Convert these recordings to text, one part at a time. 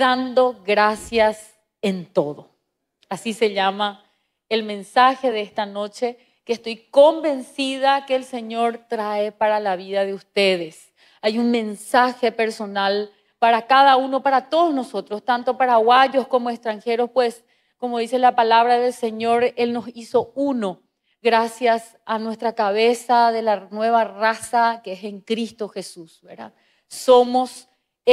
dando gracias en todo. Así se llama el mensaje de esta noche que estoy convencida que el Señor trae para la vida de ustedes. Hay un mensaje personal para cada uno, para todos nosotros, tanto paraguayos como extranjeros, pues como dice la palabra del Señor, Él nos hizo uno gracias a nuestra cabeza de la nueva raza que es en Cristo Jesús, ¿verdad? Somos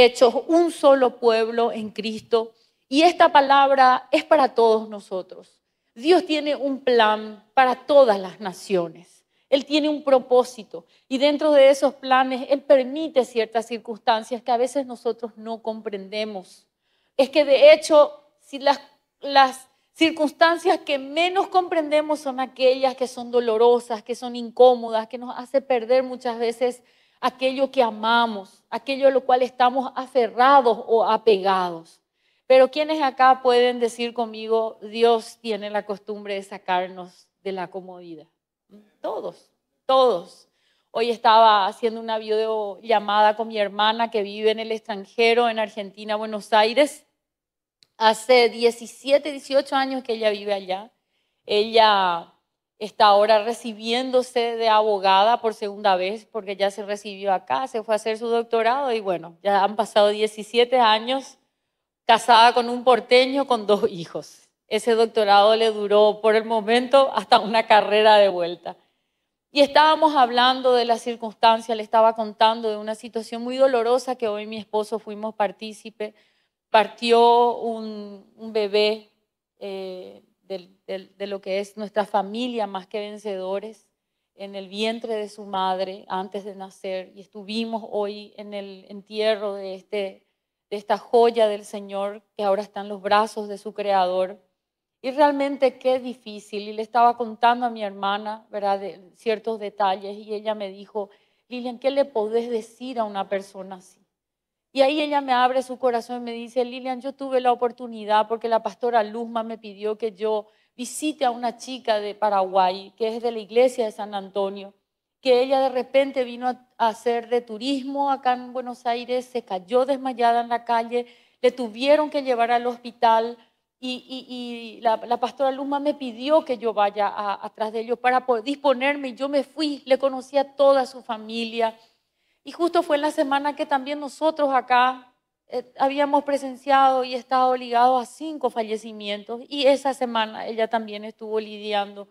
hechos un solo pueblo en Cristo. Y esta palabra es para todos nosotros. Dios tiene un plan para todas las naciones. Él tiene un propósito y dentro de esos planes Él permite ciertas circunstancias que a veces nosotros no comprendemos. Es que de hecho, si las, las circunstancias que menos comprendemos son aquellas que son dolorosas, que son incómodas, que nos hace perder muchas veces aquello que amamos, aquello a lo cual estamos aferrados o apegados. Pero quienes acá pueden decir conmigo, Dios tiene la costumbre de sacarnos de la comodidad? Todos, todos. Hoy estaba haciendo una videollamada con mi hermana que vive en el extranjero, en Argentina, Buenos Aires. Hace 17, 18 años que ella vive allá. Ella está ahora recibiéndose de abogada por segunda vez porque ya se recibió acá, se fue a hacer su doctorado y bueno, ya han pasado 17 años casada con un porteño con dos hijos. Ese doctorado le duró por el momento hasta una carrera de vuelta. Y estábamos hablando de la circunstancia, le estaba contando de una situación muy dolorosa que hoy mi esposo fuimos partícipe. Partió un, bebé eh, de, lo que es nuestra familia más que vencedores en el vientre de su madre antes de nacer y estuvimos hoy en el entierro de, este, de esta joya del Señor que ahora está en los brazos de su Creador. Y realmente qué difícil. Y le estaba contando a mi hermana, ¿verdad?, ciertos detalles y ella me dijo, Lilian, ¿qué le podés decir a una persona así? Y ahí ella me abre su corazón y me dice, Lilian, yo tuve la oportunidad porque la pastora Luzma me pidió que yo visite a una chica de Paraguay, que es de la iglesia de San Antonio, que ella de repente vino a, hacer de turismo acá en Buenos Aires, se cayó desmayada en la calle, le tuvieron que llevar al hospital y, la, pastora Luzma me pidió que yo vaya atrás de ellos para disponerme y yo me fui, le conocí a toda su familia y justo fue en la semana que también nosotros acá eh, habíamos presenciado y estado ligados a cinco fallecimientos y esa semana ella también estuvo lidiando.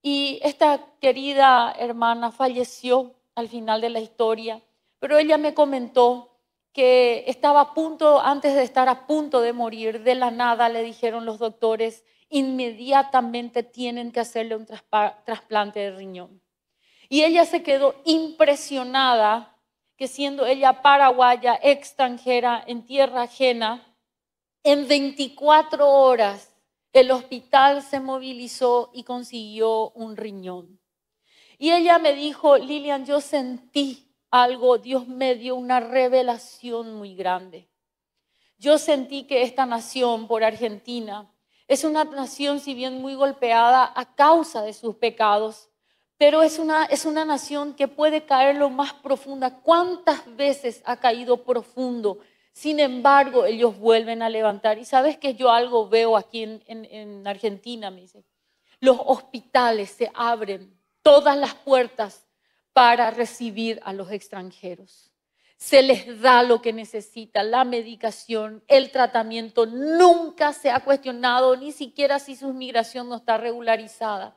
Y esta querida hermana falleció al final de la historia, pero ella me comentó que estaba a punto, antes de estar a punto de morir, de la nada le dijeron los doctores, inmediatamente tienen que hacerle un trasplante de riñón. Y ella se quedó impresionada que siendo ella paraguaya, extranjera, en tierra ajena, en 24 horas el hospital se movilizó y consiguió un riñón. Y ella me dijo, Lilian, yo sentí algo, Dios me dio una revelación muy grande. Yo sentí que esta nación por Argentina es una nación, si bien muy golpeada a causa de sus pecados, pero es una, es una nación que puede caer lo más profunda. ¿Cuántas veces ha caído profundo? Sin embargo, ellos vuelven a levantar. Y sabes que yo algo veo aquí en, Argentina, me dice, los hospitales se abren, todas las puertas para recibir a los extranjeros. Se les da lo que necesita, la medicación, el tratamiento. Nunca se ha cuestionado, ni siquiera si su migración no está regularizada.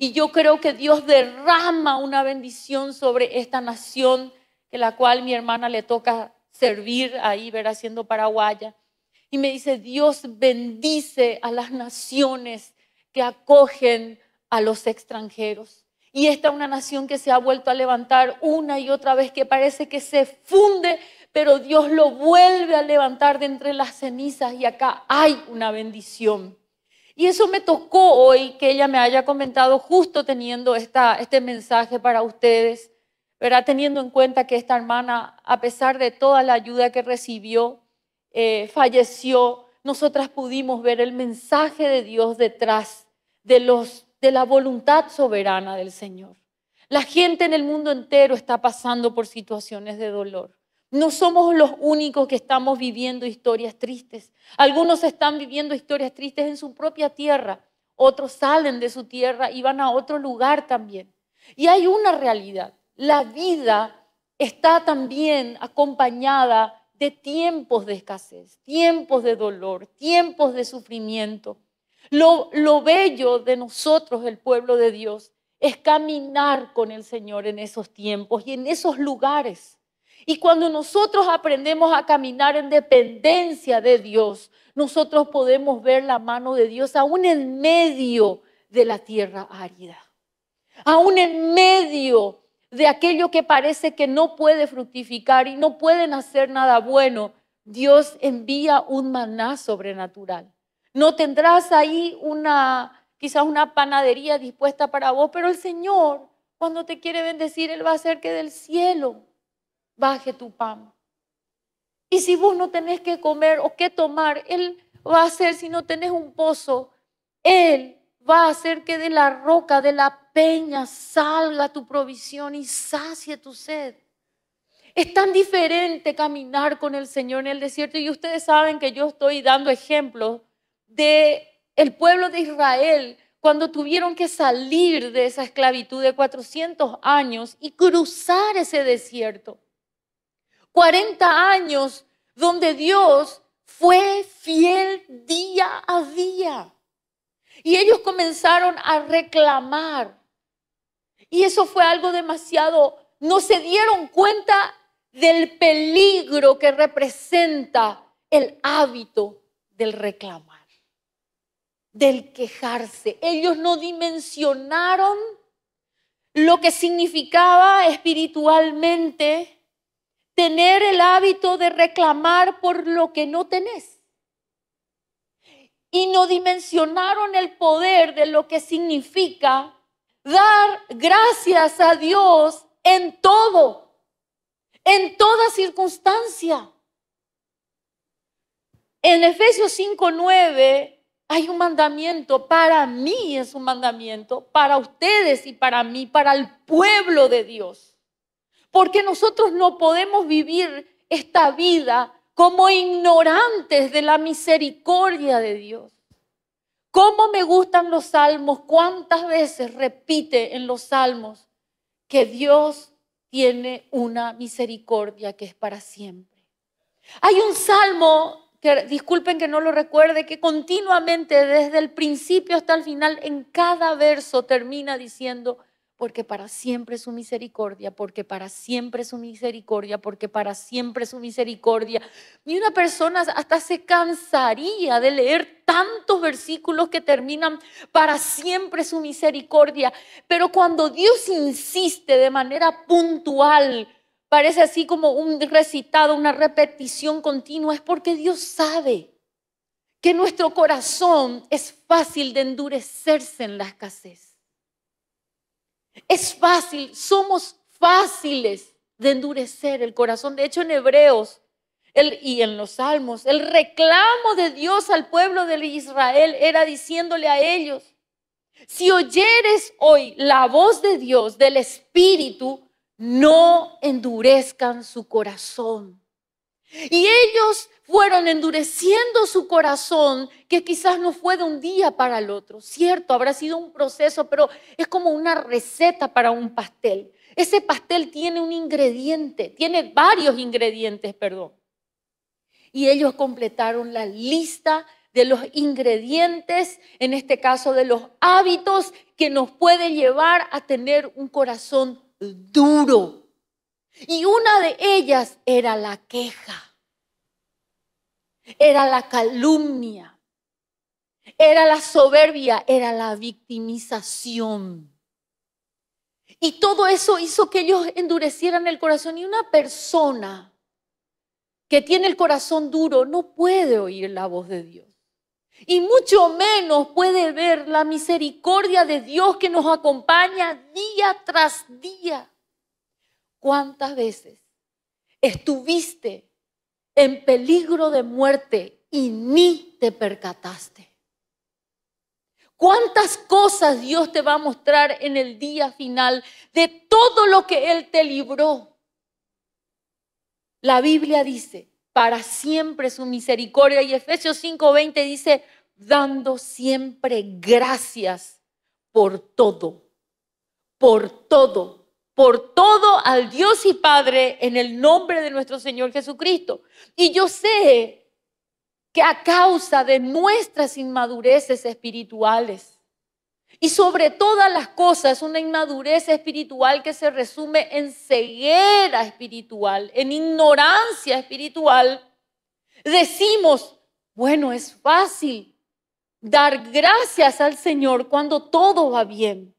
Y yo creo que Dios derrama una bendición sobre esta nación, que la cual mi hermana le toca servir ahí, ver haciendo paraguaya. Y me dice, Dios bendice a las naciones que acogen a los extranjeros. Y esta es una nación que se ha vuelto a levantar una y otra vez, que parece que se funde, pero Dios lo vuelve a levantar de entre las cenizas y acá hay una bendición. Y eso me tocó hoy que ella me haya comentado justo teniendo esta, este mensaje para ustedes, ¿verdad? teniendo en cuenta que esta hermana, a pesar de toda la ayuda que recibió, eh, falleció, nosotras pudimos ver el mensaje de Dios detrás de, los, de la voluntad soberana del Señor. La gente en el mundo entero está pasando por situaciones de dolor. No somos los únicos que estamos viviendo historias tristes. Algunos están viviendo historias tristes en su propia tierra, otros salen de su tierra y van a otro lugar también. Y hay una realidad, la vida está también acompañada de tiempos de escasez, tiempos de dolor, tiempos de sufrimiento. Lo, bello de nosotros, el pueblo de Dios, es caminar con el Señor en esos tiempos y en esos lugares. Y cuando nosotros aprendemos a caminar en dependencia de Dios, nosotros podemos ver la mano de Dios aún en medio de la tierra árida, aún en medio de aquello que parece que no puede fructificar y no pueden hacer nada bueno. Dios envía un maná sobrenatural. No tendrás ahí una, quizás una panadería dispuesta para vos, pero el Señor, cuando te quiere bendecir, Él va a hacer que del cielo baje tu pan. Y si vos no tenés que comer o qué tomar, Él va a hacer, si no tenés un pozo, Él va a hacer que de la roca, de la peña, salga tu provisión y sacie tu sed. Es tan diferente caminar con el Señor en el desierto y ustedes saben que yo estoy dando ejemplos de el pueblo de Israel cuando tuvieron que salir de esa esclavitud de 400 años y cruzar ese desierto. 40 años donde Dios fue fiel día a día. Y ellos comenzaron a reclamar. Y eso fue algo demasiado, no se dieron cuenta del peligro que representa el hábito del reclamar, del quejarse. Ellos no dimensionaron lo que significaba espiritualmente tener el hábito de reclamar por lo que no tenés. Y no dimensionaron el poder de lo que significa dar gracias a Dios en todo, en toda circunstancia. En Efesios 5:9 hay un mandamiento, para mí es un mandamiento, para ustedes y para mí, para el pueblo de Dios. Porque nosotros no podemos vivir esta vida como ignorantes de la misericordia de Dios. ¿Cómo me gustan los salmos? ¿Cuántas veces repite en los salmos que Dios tiene una misericordia que es para siempre? Hay un salmo, que, disculpen que no lo recuerde, que continuamente desde el principio hasta el final, en cada verso termina diciendo, porque para siempre su misericordia, porque para siempre su misericordia, porque para siempre su misericordia. Y una persona hasta se cansaría de leer tantos versículos que terminan para siempre su misericordia, pero cuando Dios insiste de manera puntual, parece así como un recitado, una repetición continua, es porque Dios sabe que nuestro corazón es fácil de endurecerse en la escasez. Es fácil, somos fáciles de endurecer el corazón. De hecho, en Hebreos y en los Salmos, el reclamo de Dios al pueblo de Israel era diciéndole a ellos, si oyeres hoy la voz de Dios, del Espíritu, no endurezcan su corazón. Y ellos fueron endureciendo su corazón, que quizás no fue de un día para el otro, cierto, habrá sido un proceso, pero es como una receta para un pastel. Ese pastel tiene un ingrediente, tiene varios ingredientes, perdón. Y ellos completaron la lista de los ingredientes, en este caso de los hábitos, que nos puede llevar a tener un corazón duro, y una de ellas era la queja, era la calumnia, era la soberbia, era la victimización. Y todo eso hizo que ellos endurecieran el corazón. Y una persona que tiene el corazón duro no puede oír la voz de Dios. Y mucho menos puede ver la misericordia de Dios que nos acompaña día tras día. ¿Cuántas veces estuviste en peligro de muerte y ni te percataste? ¿Cuántas cosas Dios te va a mostrar en el día final de todo lo que Él te libró? La Biblia dice, para siempre su misericordia y Efesios 5:20 dice, dando siempre gracias por todo, por todo por todo al Dios y Padre en el nombre de nuestro Señor Jesucristo. Y yo sé que a causa de nuestras inmadureces espirituales, y sobre todas las cosas, una inmadurez espiritual que se resume en ceguera espiritual, en ignorancia espiritual. Decimos, bueno, es fácil dar gracias al Señor cuando todo va bien.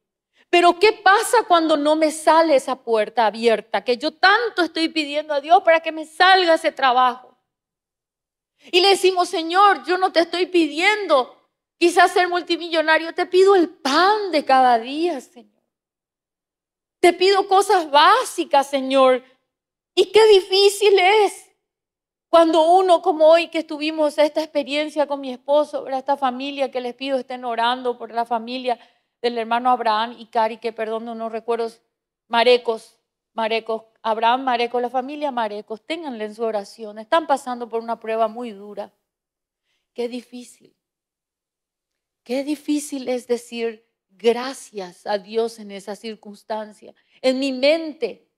Pero ¿qué pasa cuando no me sale esa puerta abierta que yo tanto estoy pidiendo a Dios para que me salga ese trabajo? Y le decimos, Señor, yo no te estoy pidiendo quizás ser multimillonario, te pido el pan de cada día, Señor. Te pido cosas básicas, Señor. Y qué difícil es cuando uno, como hoy que tuvimos esta experiencia con mi esposo, esta familia, que les pido estén orando por la familia del hermano Abraham y Cari, que perdón, no, recuerdo, Marecos, Marecos, Abraham, Marecos, la familia Marecos, ténganle en su oración. Están pasando por una prueba muy dura. Qué difícil. Qué difícil es decir gracias a Dios en esa circunstancia. En mi mente,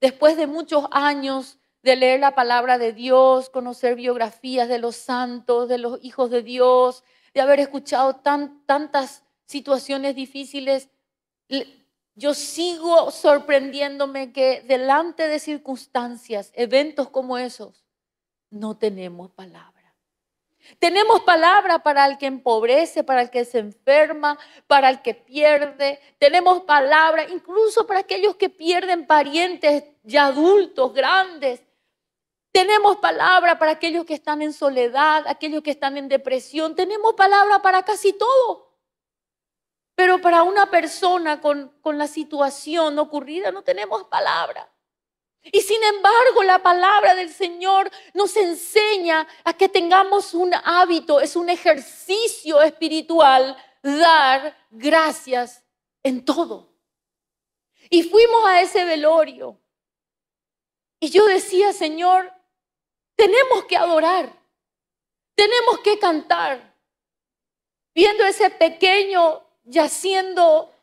después de muchos años de leer la palabra de Dios, conocer biografías de los santos, de los hijos de Dios, de haber escuchado tan, tantas situaciones difíciles, yo sigo sorprendiéndome que delante de circunstancias, eventos como esos, no tenemos palabra. Tenemos palabra para el que empobrece, para el que se enferma, para el que pierde. Tenemos palabra incluso para aquellos que pierden parientes ya adultos, grandes. Tenemos palabra para aquellos que están en soledad, aquellos que están en depresión. Tenemos palabra para casi todo. Pero para una persona con, la situación ocurrida no tenemos palabra. Y sin embargo, la palabra del Señor nos enseña a que tengamos un hábito, es un ejercicio espiritual, dar gracias en todo. Y fuimos a ese velorio. Y yo decía, Señor, tenemos que adorar, tenemos que cantar. Viendo ese pequeño yaciendo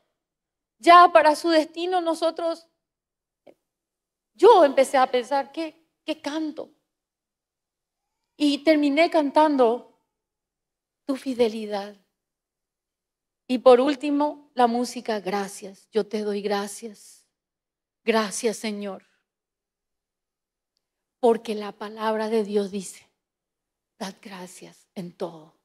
ya para su destino, nosotros, yo empecé a pensar, ¿qué, qué canto? Y terminé cantando tu fidelidad. Y por último, la música, gracias. Yo te doy gracias. Gracias, Señor. Porque la palabra de Dios dice, dad gracias en todo.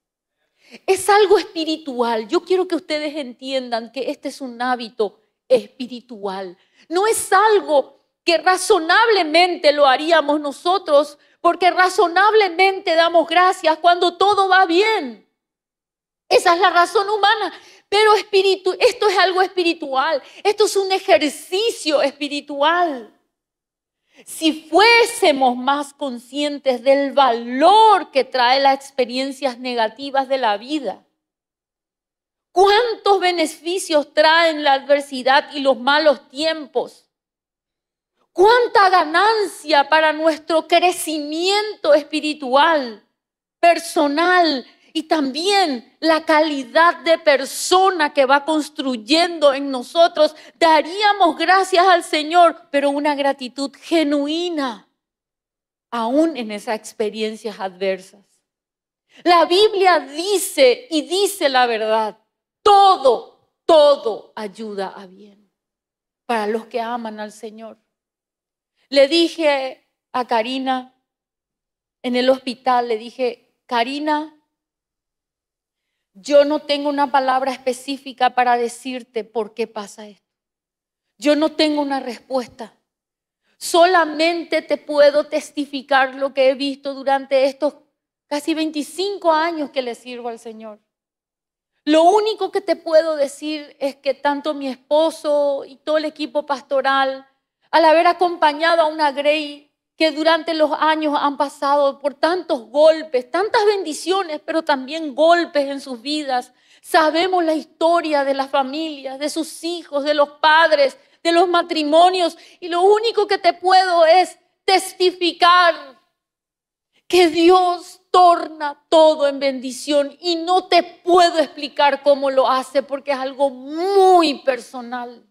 Es algo espiritual. Yo quiero que ustedes entiendan que este es un hábito espiritual. No es algo que razonablemente lo haríamos nosotros, porque razonablemente damos gracias cuando todo va bien. Esa es la razón humana. Pero esto es algo espiritual. Esto es un ejercicio espiritual. Si fuésemos más conscientes del valor que trae las experiencias negativas de la vida, cuántos beneficios traen la adversidad y los malos tiempos, cuánta ganancia para nuestro crecimiento espiritual, personal y también la calidad de persona que va construyendo en nosotros. Daríamos gracias al Señor, pero una gratitud genuina, aún en esas experiencias adversas. La Biblia dice y dice la verdad, todo, todo ayuda a bien para los que aman al Señor. Le dije a Karina en el hospital, le dije, Karina, yo no tengo una palabra específica para decirte por qué pasa esto. Yo no tengo una respuesta. Solamente te puedo testificar lo que he visto durante estos casi 25 años que le sirvo al Señor. Lo único que te puedo decir es que tanto mi esposo y todo el equipo pastoral, al haber acompañado a una Grey que durante los años han pasado por tantos golpes, tantas bendiciones, pero también golpes en sus vidas. Sabemos la historia de las familias, de sus hijos, de los padres, de los matrimonios. Y lo único que te puedo es testificar que Dios torna todo en bendición y no te puedo explicar cómo lo hace porque es algo muy personal.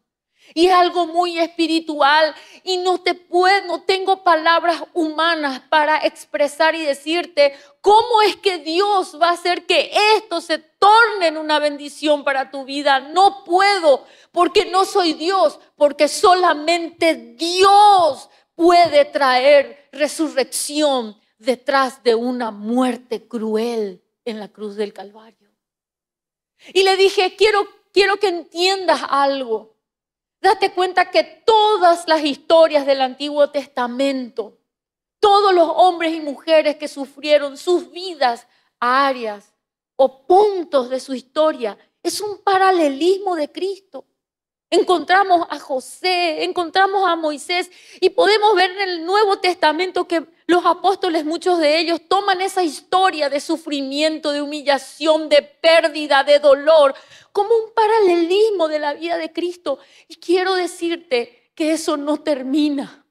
Y es algo muy espiritual. Y no te puedo, no tengo palabras humanas para expresar y decirte cómo es que Dios va a hacer que esto se torne en una bendición para tu vida. No puedo, porque no soy Dios, porque solamente Dios puede traer resurrección detrás de una muerte cruel en la cruz del Calvario. Y le dije, quiero, quiero que entiendas algo. Date cuenta que todas las historias del Antiguo Testamento, todos los hombres y mujeres que sufrieron sus vidas áreas o puntos de su historia, es un paralelismo de Cristo encontramos a José, encontramos a Moisés y podemos ver en el Nuevo Testamento que los apóstoles, muchos de ellos, toman esa historia de sufrimiento, de humillación, de pérdida, de dolor, como un paralelismo de la vida de Cristo. Y quiero decirte que eso no termina.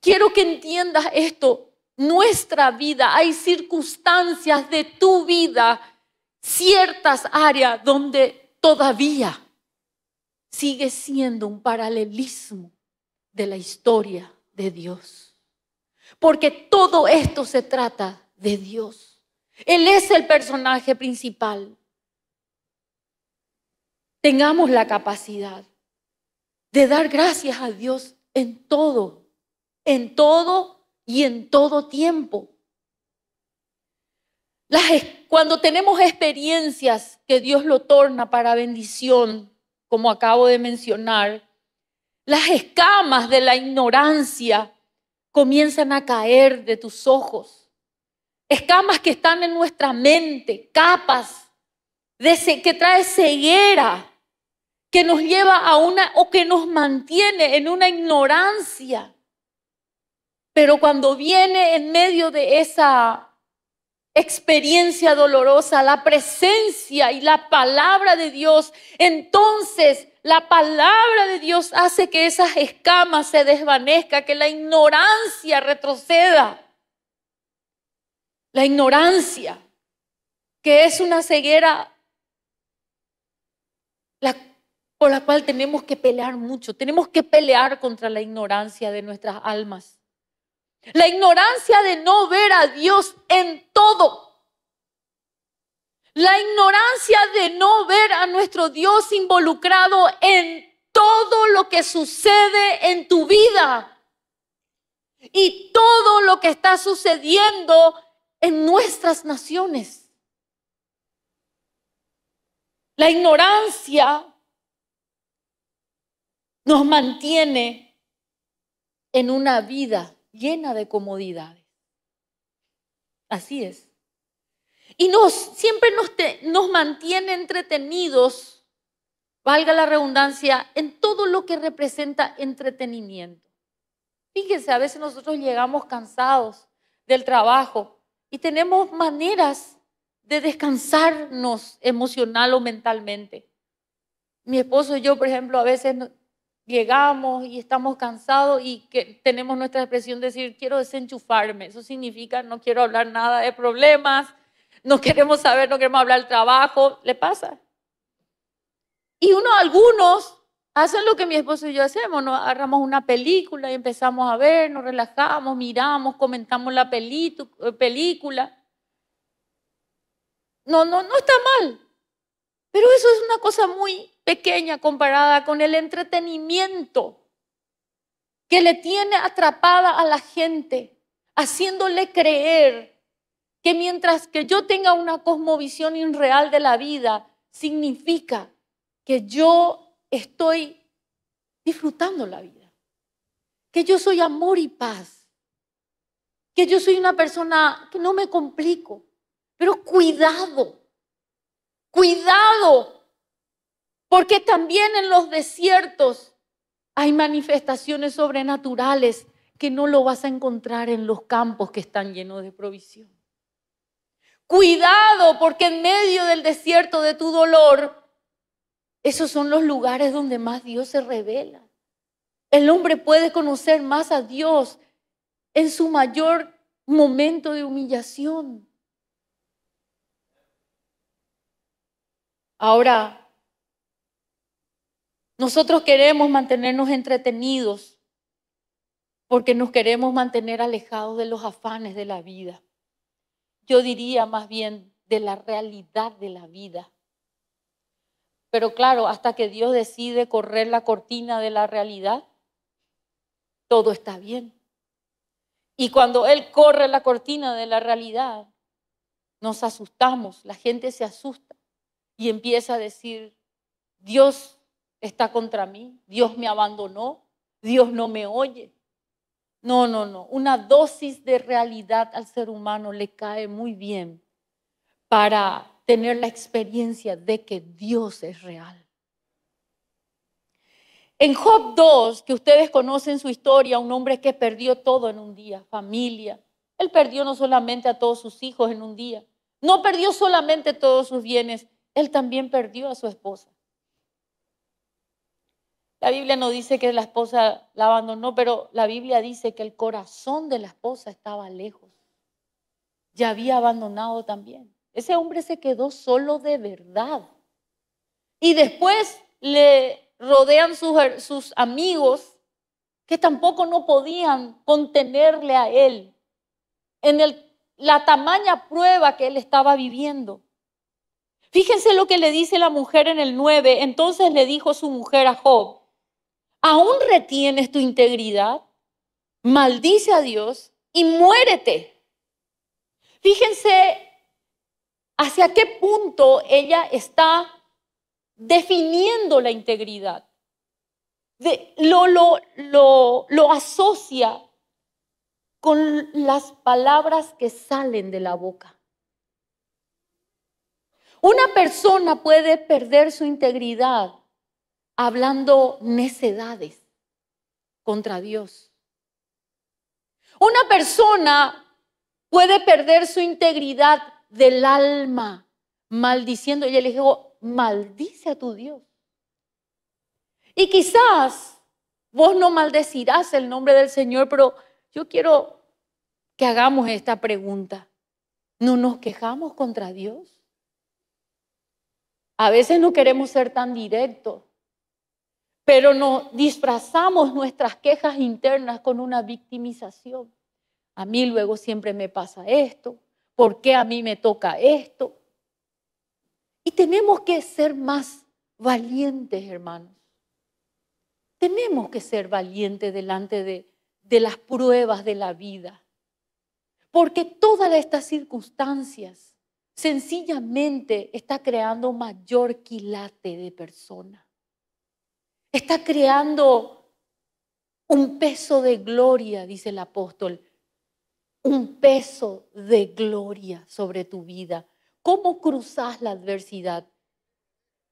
Quiero que entiendas esto. Nuestra vida, hay circunstancias de tu vida, ciertas áreas donde todavía sigue siendo un paralelismo de la historia de Dios. Porque todo esto se trata de Dios. Él es el personaje principal. Tengamos la capacidad de dar gracias a Dios en todo, en todo y en todo tiempo. cuando tenemos experiencias que Dios lo torna para bendición, como acabo de mencionar, las escamas de la ignorancia comienzan a caer de tus ojos. Escamas que están en nuestra mente, capas que trae ceguera, que nos lleva a una o que nos mantiene en una ignorancia. Pero cuando viene en medio de esa experiencia dolorosa, la presencia y la palabra de Dios, entonces la palabra de Dios hace que esas escamas se desvanezcan, que la ignorancia retroceda. La ignorancia, que es una ceguera por la cual tenemos que pelear mucho, tenemos que pelear contra la ignorancia de nuestras almas. La ignorancia de no ver a Dios en todo. La ignorancia de no ver a nuestro Dios involucrado en todo lo que sucede en tu vida. Y todo lo que está sucediendo en nuestras naciones. La ignorancia nos mantiene en una vida llena de comodidades. Así es. Y nos, siempre nos, nos mantiene entretenidos, valga la redundancia, en todo lo que representa entretenimiento. Fíjense, a veces nosotros llegamos cansados del trabajo y tenemos maneras de descansarnos emocional o mentalmente. Mi esposo y yo, por ejemplo, a veces llegamos y estamos cansados y que tenemos nuestra expresión de decir, quiero desenchufarme. Eso significa, no quiero hablar nada de problemas, no queremos saber, no queremos hablar del trabajo. ¿Le pasa? Y uno, algunos, hacen lo que mi esposo y yo hacemos, nos agarramos una película y empezamos a ver, nos relajamos, miramos, comentamos la eh, película. No, no, no está mal. Pero eso es una cosa muy pequeña comparada con el entretenimiento que le tiene atrapada a la gente, haciéndole creer que mientras que yo tenga una cosmovisión irreal de la vida, significa que yo estoy disfrutando la vida, que yo soy amor y paz, que yo soy una persona que no me complico, pero cuidado, cuidado porque también en los desiertos hay manifestaciones sobrenaturales que no lo vas a encontrar en los campos que están llenos de provisión. Cuidado, porque en medio del desierto de tu dolor, esos son los lugares donde más Dios se revela. El hombre puede conocer más a Dios en su mayor momento de humillación. Ahora, nosotros queremos mantenernos entretenidos porque nos queremos mantener alejados de los afanes de la vida. Yo diría más bien de la realidad de la vida. Pero claro, hasta que Dios decide correr la cortina de la realidad, todo está bien. Y cuando Él corre la cortina de la realidad, nos asustamos, la gente se asusta y empieza a decir, Dios está contra mí, Dios me abandonó, Dios no me oye. No, no, no. Una dosis de realidad al ser humano le cae muy bien para tener la experiencia de que Dios es real. En Job 2, que ustedes conocen su historia, un hombre que perdió todo en un día, familia. Él perdió no solamente a todos sus hijos en un día, no perdió solamente todos sus bienes, él también perdió a su esposa. La Biblia no dice que la esposa la abandonó, pero la Biblia dice que el corazón de la esposa estaba lejos. Ya había abandonado también. Ese hombre se quedó solo de verdad. Y después le rodean sus, amigos que tampoco no podían contenerle a él en la tamaña prueba que él estaba viviendo. Fíjense lo que le dice la mujer en el 9. Entonces le dijo su mujer a Job, ¿Aún retienes tu integridad? Maldice a Dios y muérete. Fíjense hacia qué punto ella está definiendo la integridad. De, lo, lo, lo, lo asocia con las palabras que salen de la boca. Una persona puede perder su integridad hablando necedades contra Dios. Una persona puede perder su integridad del alma maldiciendo. Y le dijo, maldice a tu Dios. Y quizás vos no maldecirás el nombre del Señor, pero yo quiero que hagamos esta pregunta. ¿No nos quejamos contra Dios? A veces no queremos ser tan directos pero no disfrazamos nuestras quejas internas con una victimización. A mí luego siempre me pasa esto, ¿por qué a mí me toca esto? Y tenemos que ser más valientes, hermanos. Tenemos que ser valientes delante de, de las pruebas de la vida, porque todas estas circunstancias sencillamente está creando mayor quilate de personas. Está creando un peso de gloria, dice el apóstol, un peso de gloria sobre tu vida. ¿Cómo cruzas la adversidad?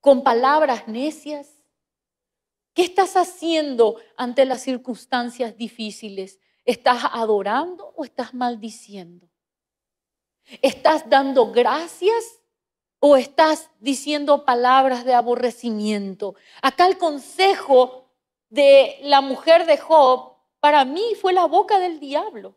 ¿Con palabras necias? ¿Qué estás haciendo ante las circunstancias difíciles? ¿Estás adorando o estás maldiciendo? ¿Estás dando gracias o estás diciendo palabras de aborrecimiento. Acá el consejo de la mujer de Job para mí fue la boca del diablo.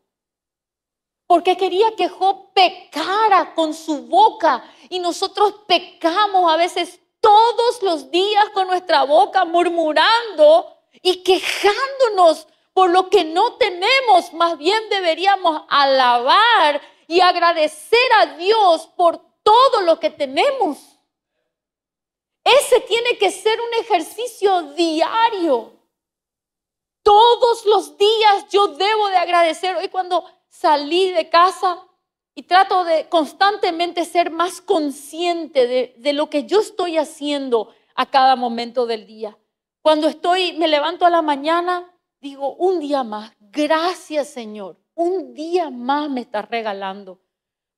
Porque quería que Job pecara con su boca y nosotros pecamos a veces todos los días con nuestra boca murmurando y quejándonos por lo que no tenemos. Más bien deberíamos alabar y agradecer a Dios por todo lo que tenemos. Ese tiene que ser un ejercicio diario. Todos los días yo debo de agradecer. Hoy cuando salí de casa y trato de constantemente ser más consciente de, lo que yo estoy haciendo a cada momento del día. Cuando estoy, me levanto a la mañana, digo, un día más, gracias Señor, un día más me estás regalando.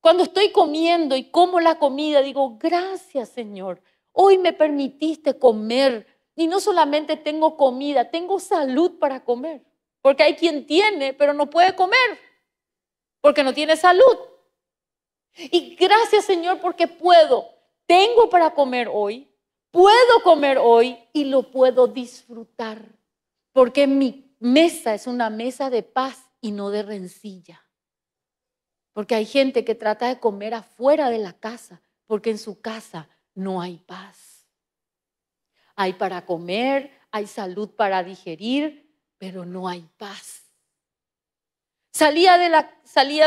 Cuando estoy comiendo y como la comida, digo, gracias Señor, hoy me permitiste comer. Y no solamente tengo comida, tengo salud para comer. Porque hay quien tiene, pero no puede comer, porque no tiene salud. Y gracias Señor porque puedo, tengo para comer hoy, puedo comer hoy y lo puedo disfrutar. Porque mi mesa es una mesa de paz y no de rencilla. Porque hay gente que trata de comer afuera de la casa, porque en su casa no hay paz. Hay para comer, hay salud para digerir, pero no hay paz. Salía de la,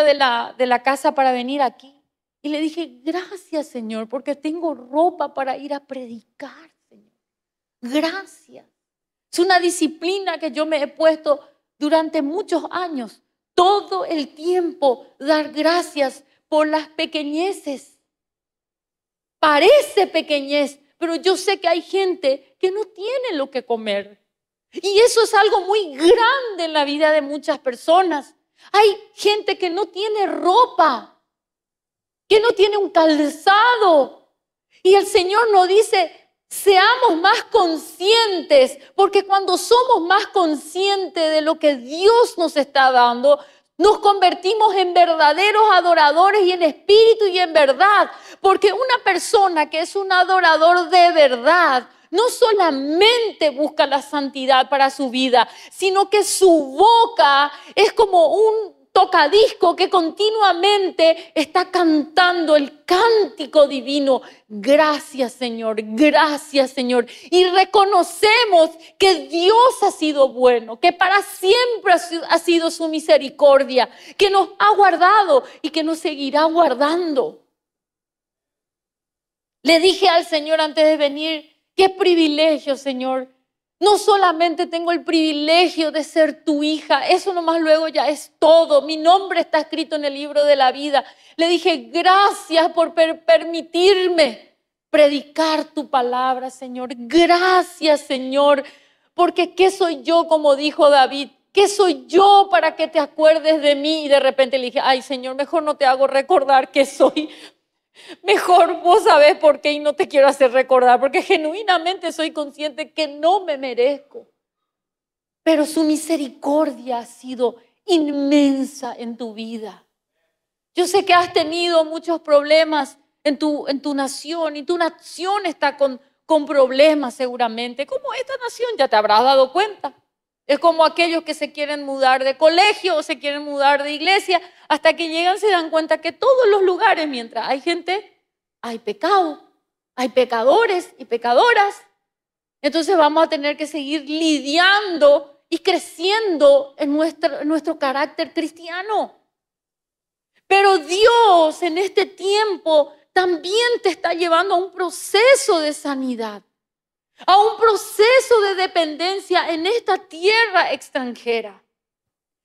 de la, de la casa para venir aquí y le dije, gracias Señor, porque tengo ropa para ir a predicar, Señor. Gracias. Es una disciplina que yo me he puesto durante muchos años todo el tiempo dar gracias por las pequeñeces. Parece pequeñez, pero yo sé que hay gente que no tiene lo que comer. Y eso es algo muy grande en la vida de muchas personas. Hay gente que no tiene ropa, que no tiene un calzado. Y el Señor nos dice, seamos más conscientes, porque cuando somos más conscientes de lo que Dios nos está dando, nos convertimos en verdaderos adoradores y en espíritu y en verdad, porque una persona que es un adorador de verdad, no solamente busca la santidad para su vida, sino que su boca es como un tocadisco que continuamente está cantando el cántico divino. Gracias Señor, gracias Señor. Y reconocemos que Dios ha sido bueno, que para siempre ha sido su misericordia, que nos ha guardado y que nos seguirá guardando. Le dije al Señor antes de venir, qué privilegio Señor no solamente tengo el privilegio de ser tu hija, eso nomás luego ya es todo. Mi nombre está escrito en el libro de la vida. Le dije, gracias por permitirme predicar tu palabra, Señor. Gracias, Señor. Porque ¿qué soy yo, como dijo David? ¿Qué soy yo para que te acuerdes de mí? Y de repente le dije, ay Señor, mejor no te hago recordar qué soy, Mejor vos sabés por qué y no te quiero hacer recordar, porque genuinamente soy consciente que no me merezco. Pero su misericordia ha sido inmensa en tu vida. Yo sé que has tenido muchos problemas en tu, en tu nación y tu nación está con, con problemas seguramente. Como esta nación, ya te habrás dado cuenta. Es como aquellos que se quieren mudar de colegio o se quieren mudar de iglesia, hasta que llegan se dan cuenta que todos los lugares, mientras hay gente, hay pecado, hay pecadores y pecadoras. Entonces vamos a tener que seguir lidiando y creciendo en nuestro, en nuestro carácter cristiano. Pero Dios en este tiempo también te está llevando a un proceso de sanidad a un proceso de dependencia en esta tierra extranjera.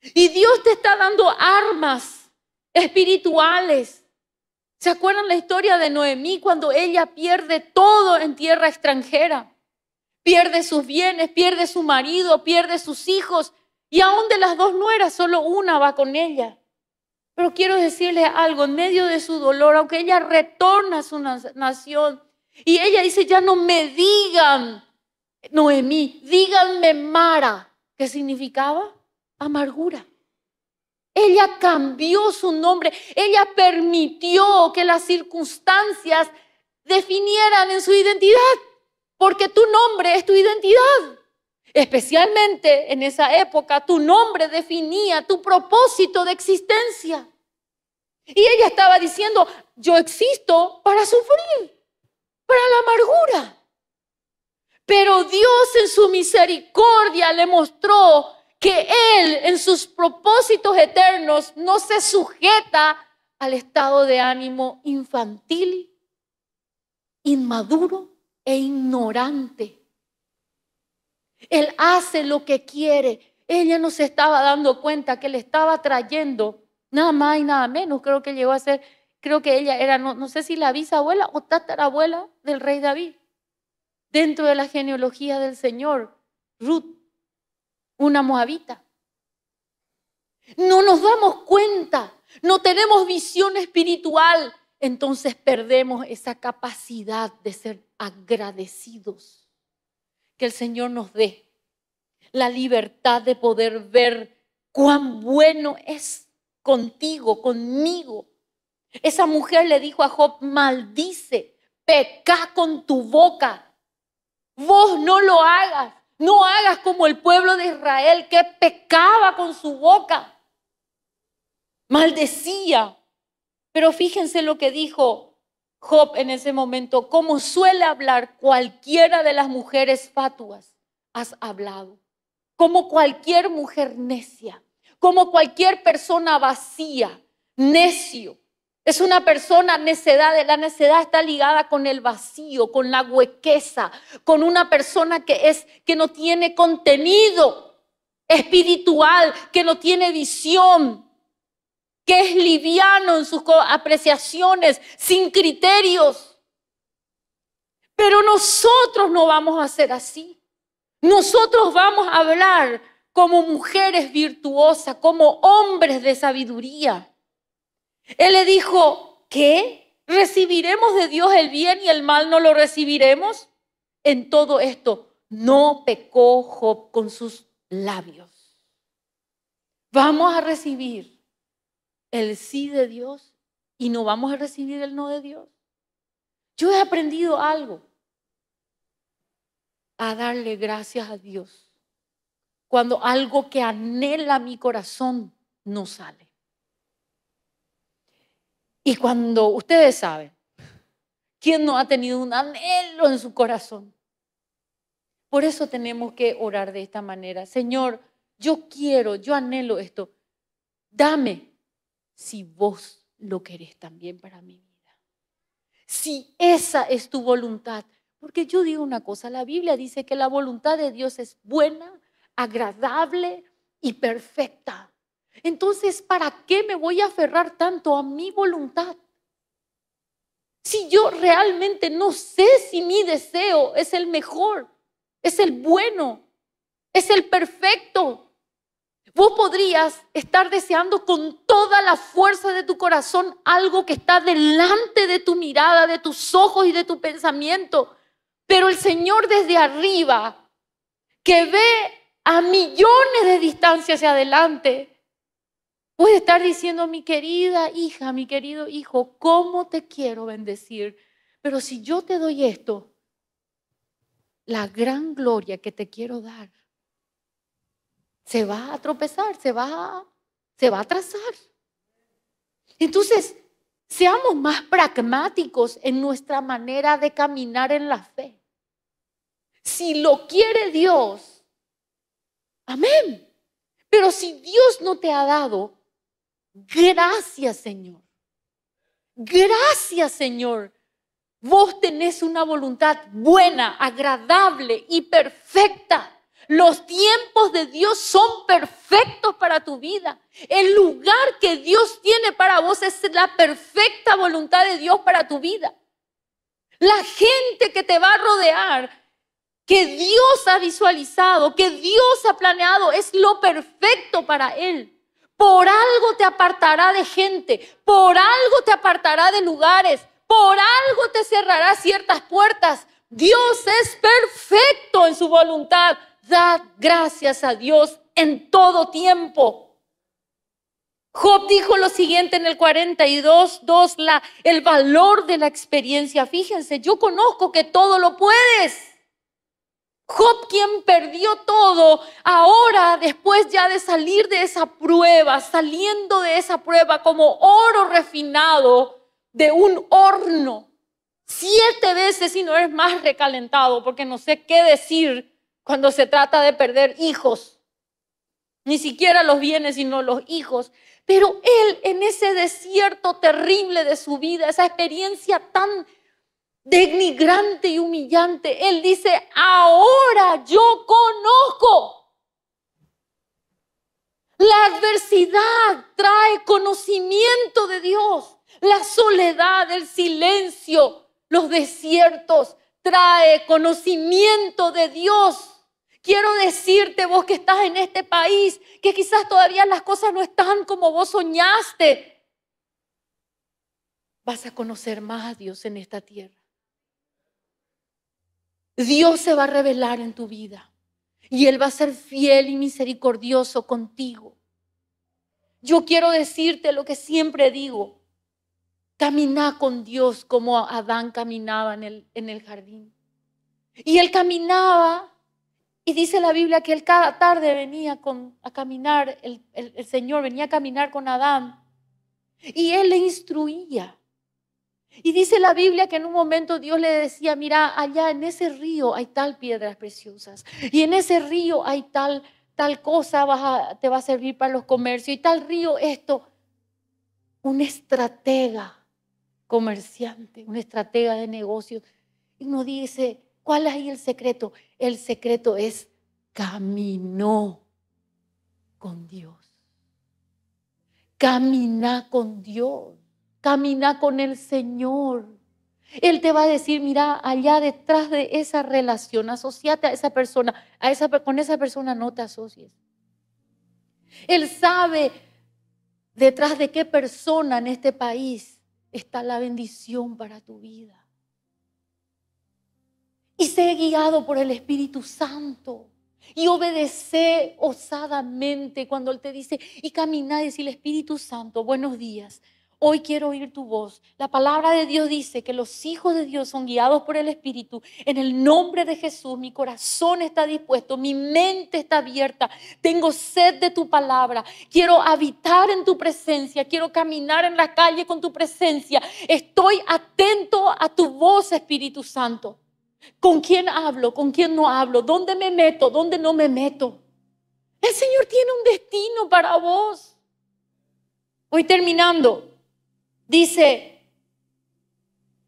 Y Dios te está dando armas espirituales. ¿Se acuerdan la historia de Noemí cuando ella pierde todo en tierra extranjera? Pierde sus bienes, pierde su marido, pierde sus hijos y aún de las dos nueras solo una va con ella. Pero quiero decirle algo, en medio de su dolor, aunque ella retorna a su nación, y ella dice, ya no me digan, Noemí, díganme Mara, que significaba amargura. Ella cambió su nombre, ella permitió que las circunstancias definieran en su identidad, porque tu nombre es tu identidad. Especialmente en esa época, tu nombre definía tu propósito de existencia. Y ella estaba diciendo, yo existo para sufrir para la amargura. Pero Dios en su misericordia le mostró que Él en sus propósitos eternos no se sujeta al estado de ánimo infantil, inmaduro e ignorante. Él hace lo que quiere. Ella no se estaba dando cuenta que le estaba trayendo nada más y nada menos. Creo que llegó a ser creo que ella era, no, no sé si la bisabuela o tatarabuela del rey David. Dentro de la genealogía del Señor, Ruth, una moabita. No nos damos cuenta, no tenemos visión espiritual, entonces perdemos esa capacidad de ser agradecidos. Que el Señor nos dé la libertad de poder ver cuán bueno es contigo, conmigo, esa mujer le dijo a Job, maldice, peca con tu boca. Vos no lo hagas, no hagas como el pueblo de Israel que pecaba con su boca. Maldecía. Pero fíjense lo que dijo Job en ese momento, como suele hablar cualquiera de las mujeres fatuas, has hablado. Como cualquier mujer necia, como cualquier persona vacía, necio, es una persona necedad. La necedad está ligada con el vacío, con la huequeza, con una persona que es que no tiene contenido espiritual, que no tiene visión, que es liviano en sus apreciaciones, sin criterios. Pero nosotros no vamos a ser así. Nosotros vamos a hablar como mujeres virtuosas, como hombres de sabiduría. Él le dijo, ¿qué? ¿Recibiremos de Dios el bien y el mal no lo recibiremos? En todo esto no pecó Job con sus labios. Vamos a recibir el sí de Dios y no vamos a recibir el no de Dios. Yo he aprendido algo, a darle gracias a Dios cuando algo que anhela mi corazón no sale. Y cuando ustedes saben, ¿quién no ha tenido un anhelo en su corazón? Por eso tenemos que orar de esta manera. Señor, yo quiero, yo anhelo esto. Dame si vos lo querés también para mi vida. Si esa es tu voluntad. Porque yo digo una cosa, la Biblia dice que la voluntad de Dios es buena, agradable y perfecta. Entonces, ¿para qué me voy a aferrar tanto a mi voluntad? Si yo realmente no sé si mi deseo es el mejor, es el bueno, es el perfecto. Vos podrías estar deseando con toda la fuerza de tu corazón algo que está delante de tu mirada, de tus ojos y de tu pensamiento. Pero el Señor desde arriba, que ve a millones de distancias hacia adelante, Puede estar diciendo, mi querida hija, mi querido hijo, ¿cómo te quiero bendecir? Pero si yo te doy esto, la gran gloria que te quiero dar, se va a tropezar, se va a, se va a trazar. Entonces, seamos más pragmáticos en nuestra manera de caminar en la fe. Si lo quiere Dios, amén. Pero si Dios no te ha dado, Gracias, Señor. Gracias, Señor. Vos tenés una voluntad buena, agradable y perfecta. Los tiempos de Dios son perfectos para tu vida. El lugar que Dios tiene para vos es la perfecta voluntad de Dios para tu vida. La gente que te va a rodear, que Dios ha visualizado, que Dios ha planeado, es lo perfecto para Él. Por algo te apartará de gente, por algo te apartará de lugares, por algo te cerrará ciertas puertas. Dios es perfecto en su voluntad. Da gracias a Dios en todo tiempo. Job dijo lo siguiente en el 42, 2, la, el valor de la experiencia. Fíjense, yo conozco que todo lo puedes. Job, quien perdió todo, ahora después ya de salir de esa prueba, saliendo de esa prueba como oro refinado de un horno, siete veces y no es más recalentado, porque no sé qué decir cuando se trata de perder hijos, ni siquiera los bienes, sino los hijos. Pero él en ese desierto terrible de su vida, esa experiencia tan denigrante y humillante. Él dice, ahora yo conozco. La adversidad trae conocimiento de Dios. La soledad, el silencio, los desiertos trae conocimiento de Dios. Quiero decirte, vos que estás en este país, que quizás todavía las cosas no están como vos soñaste. Vas a conocer más a Dios en esta tierra. Dios se va a revelar en tu vida y Él va a ser fiel y misericordioso contigo. Yo quiero decirte lo que siempre digo. Camina con Dios como Adán caminaba en el, en el jardín. Y él caminaba y dice la Biblia que él cada tarde venía con, a caminar, el, el Señor venía a caminar con Adán y él le instruía. Y dice la Biblia que en un momento Dios le decía, mira, allá en ese río hay tal piedras preciosas y en ese río hay tal, tal cosa vas te va a servir para los comercios y tal río esto. Un estratega comerciante, un estratega de negocios. Y uno dice, ¿cuál es ahí el secreto? El secreto es caminó con Dios. Camina con Dios. Camina con el Señor. Él te va a decir, mira, allá detrás de esa relación, asociate a esa persona, a esa, con esa persona no te asocies. Él sabe detrás de qué persona en este país está la bendición para tu vida. Y sé guiado por el Espíritu Santo. Y obedece osadamente cuando Él te dice, y camina y el Espíritu Santo, buenos días. Hoy quiero oír tu voz. La palabra de Dios dice que los hijos de Dios son guiados por el Espíritu. En el nombre de Jesús, mi corazón está dispuesto, mi mente está abierta. Tengo sed de tu palabra. Quiero habitar en tu presencia. Quiero caminar en la calle con tu presencia. Estoy atento a tu voz, Espíritu Santo. ¿Con quién hablo? ¿Con quién no hablo? ¿Dónde me meto? ¿Dónde no me meto? El Señor tiene un destino para vos. Voy terminando. Dice,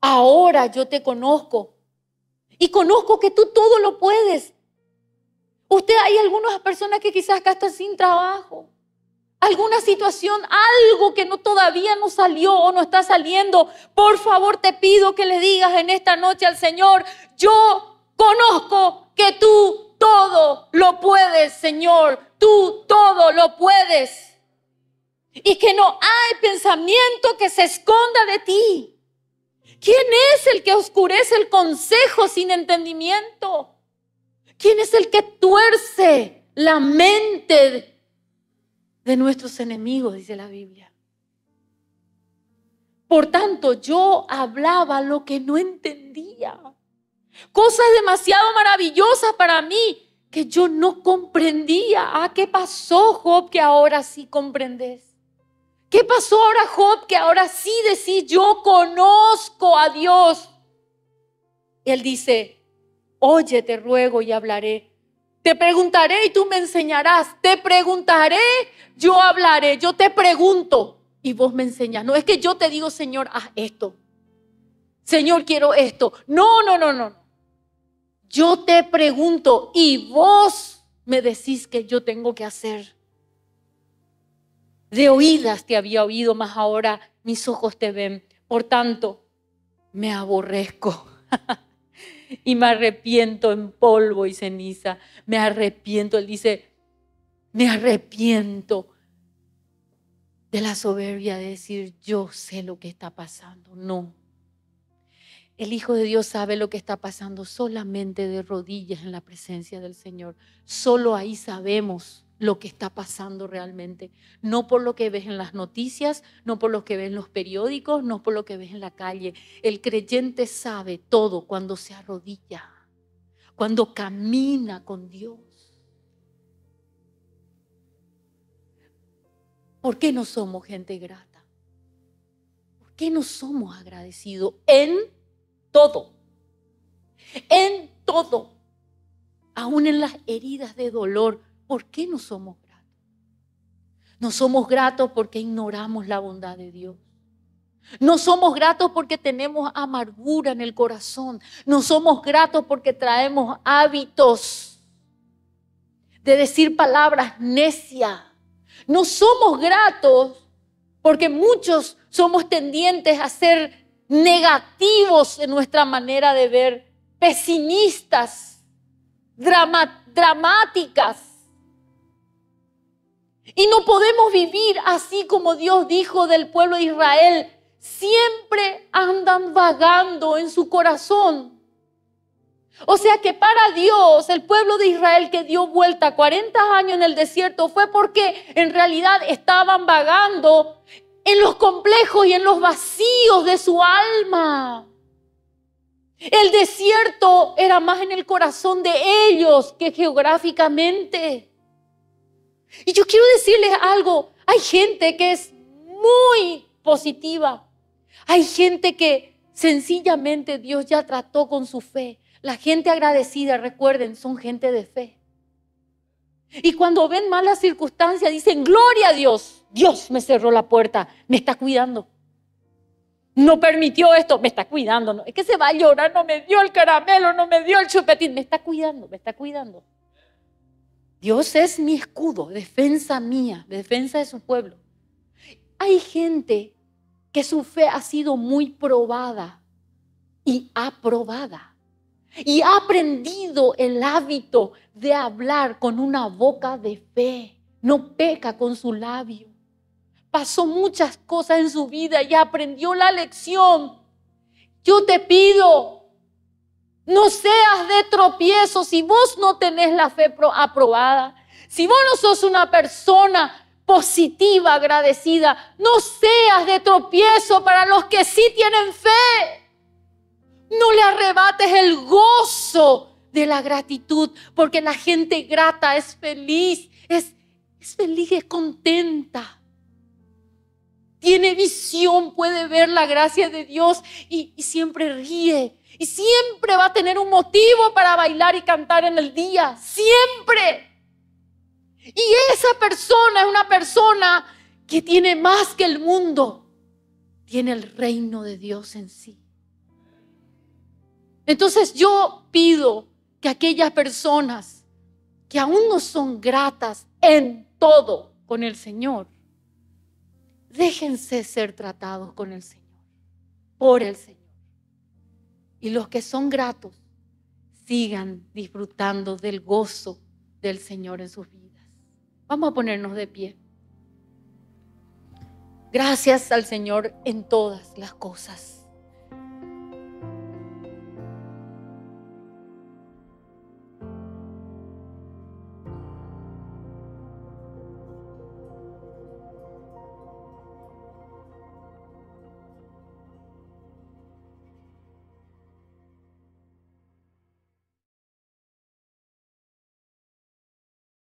ahora yo te conozco y conozco que tú todo lo puedes. Usted hay algunas personas que quizás acá están sin trabajo, alguna situación, algo que no todavía no salió o no está saliendo. Por favor, te pido que le digas en esta noche al Señor, yo conozco que tú todo lo puedes, Señor. Tú todo lo puedes y que no hay pensamiento que se esconda de ti. ¿Quién es el que oscurece el consejo sin entendimiento? ¿Quién es el que tuerce la mente de nuestros enemigos? Dice la Biblia. Por tanto, yo hablaba lo que no entendía. Cosas demasiado maravillosas para mí que yo no comprendía. Ah, ¿qué pasó, Job, que ahora sí comprendes? ¿Qué pasó ahora, Job? Que ahora sí decís, yo conozco a Dios. Él dice, oye, te ruego y hablaré. Te preguntaré y tú me enseñarás. Te preguntaré, yo hablaré. Yo te pregunto y vos me enseñas. No es que yo te digo, Señor, haz esto. Señor, quiero esto. No, no, no, no. Yo te pregunto y vos me decís que yo tengo que hacer. De oídas te había oído, más ahora mis ojos te ven. Por tanto, me aborrezco y me arrepiento en polvo y ceniza. Me arrepiento, él dice, me arrepiento de la soberbia de decir, yo sé lo que está pasando. No. El Hijo de Dios sabe lo que está pasando solamente de rodillas en la presencia del Señor. Solo ahí sabemos lo que está pasando realmente, no por lo que ves en las noticias, no por lo que ves en los periódicos, no por lo que ves en la calle. El creyente sabe todo cuando se arrodilla, cuando camina con Dios. ¿Por qué no somos gente grata? ¿Por qué no somos agradecidos en todo? En todo, aún en las heridas de dolor ¿Por qué no somos gratos? No somos gratos porque ignoramos la bondad de Dios. No somos gratos porque tenemos amargura en el corazón. No somos gratos porque traemos hábitos de decir palabras necias. No somos gratos porque muchos somos tendientes a ser negativos en nuestra manera de ver, pesimistas, dramáticas. Y no podemos vivir así como Dios dijo del pueblo de Israel. Siempre andan vagando en su corazón. O sea que para Dios, el pueblo de Israel que dio vuelta 40 años en el desierto fue porque en realidad estaban vagando en los complejos y en los vacíos de su alma. El desierto era más en el corazón de ellos que geográficamente. Y yo quiero decirles algo, hay gente que es muy positiva, hay gente que sencillamente Dios ya trató con su fe. La gente agradecida, recuerden, son gente de fe. Y cuando ven malas circunstancias, dicen, gloria a Dios, Dios me cerró la puerta, me está cuidando. No permitió esto, me está cuidando. No, es que se va a llorar, no me dio el caramelo, no me dio el chupetín, me está cuidando, me está cuidando. Dios es mi escudo, defensa mía, defensa de su pueblo. Hay gente que su fe ha sido muy probada y aprobada y ha aprendido el hábito de hablar con una boca de fe, no peca con su labio. Pasó muchas cosas en su vida y aprendió la lección. Yo te pido no seas de tropiezo si vos no tenés la fe aprobada. Si vos no sos una persona positiva, agradecida, no seas de tropiezo para los que sí tienen fe. No le arrebates el gozo de la gratitud, porque la gente grata es feliz, es, feliz, es contenta tiene visión, puede ver la gracia de Dios y, siempre ríe y siempre va a tener un motivo para bailar y cantar en el día. Siempre. Y esa persona es una persona que tiene más que el mundo. Tiene el reino de Dios en sí. Entonces yo pido que aquellas personas que aún no son gratas en todo con el Señor, déjense ser tratados con el Señor, por el Señor. Y los que son gratos sigan disfrutando del gozo del Señor en sus vidas. Vamos a ponernos de pie. Gracias al Señor en todas las cosas.